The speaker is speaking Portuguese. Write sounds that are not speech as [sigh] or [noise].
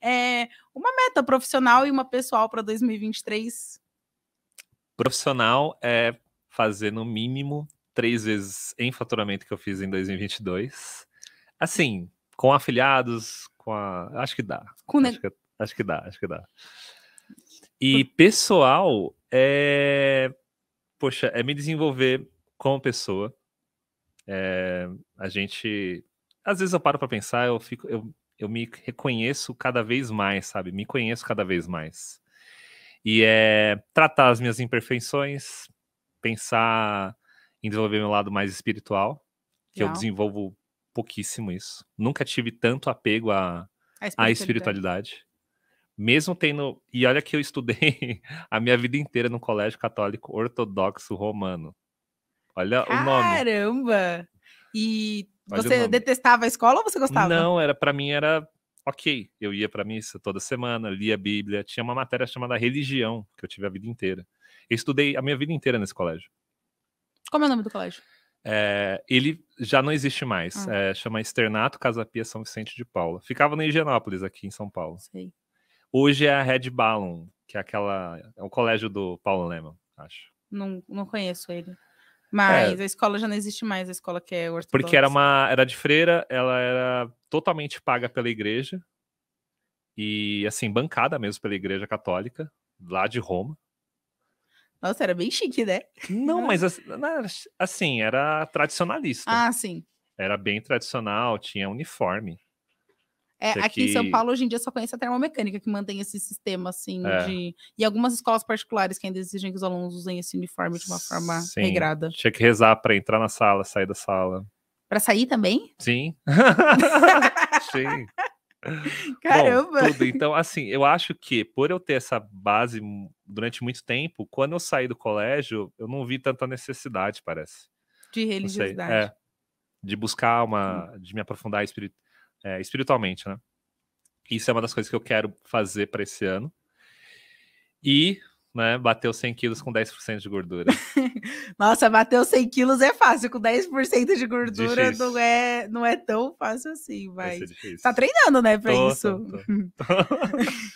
é, uma meta profissional e uma pessoal para 2023? Profissional é fazer no mínimo três vezes em faturamento que eu fiz em 2022. Assim, com afiliados, com a. Acho que dá. Acho, que, acho que dá, acho que dá. E pessoal é. Poxa, é me desenvolver como pessoa. É, a gente. Às vezes eu paro para pensar, eu fico. Eu eu me reconheço cada vez mais, sabe? Me conheço cada vez mais. E é tratar as minhas imperfeições, pensar em desenvolver meu lado mais espiritual, que eu desenvolvo pouquíssimo isso. Nunca tive tanto apego à, à espiritualidade. espiritualidade. Mesmo tendo. E olha que eu estudei [laughs] a minha vida inteira no colégio católico ortodoxo romano. Olha Caramba. o nome. Caramba! E mas você não... detestava a escola ou você gostava? Não, era para mim era ok. Eu ia para missa toda semana, lia a Bíblia, tinha uma matéria chamada religião que eu tive a vida inteira. Eu estudei a minha vida inteira nesse colégio. Como é o nome do colégio? É, ele já não existe mais. Ah. É, chama Externato Casapia São Vicente de Paula. Ficava na Higienópolis, aqui em São Paulo. Sei. Hoje é a Red Ballon, que é aquela. É o colégio do Paulo Lema, acho. Não, não conheço ele. É. Mas é. a escola já não existe mais, a escola que é ortodoxa. Porque era uma era de freira, ela era totalmente paga pela igreja e assim bancada mesmo pela igreja católica lá de Roma. Nossa, era bem chique, né? Não, mas [laughs] assim, era tradicionalista. Ah, sim. Era bem tradicional, tinha uniforme. É, aqui que... em São Paulo, hoje em dia, só conhece a termomecânica que mantém esse sistema, assim, é. de... E algumas escolas particulares que ainda exigem que os alunos usem esse uniforme de uma forma Sim. regrada. Tinha que rezar para entrar na sala, sair da sala. Para sair também? Sim. [laughs] Sim. Caramba! Bom, tudo. Então, assim, eu acho que por eu ter essa base durante muito tempo, quando eu saí do colégio, eu não vi tanta necessidade, parece. De é. religiosidade. É, de buscar uma. de me aprofundar espiritualmente é, espiritualmente, né? Isso é uma das coisas que eu quero fazer para esse ano. E, né, bateu 100 quilos com 10% de gordura. [laughs] Nossa, bateu 100 quilos é fácil, com 10% de gordura não é, não é tão fácil assim, mas... Tá treinando, né, pra tô, isso. Tô, [laughs] tô. [laughs]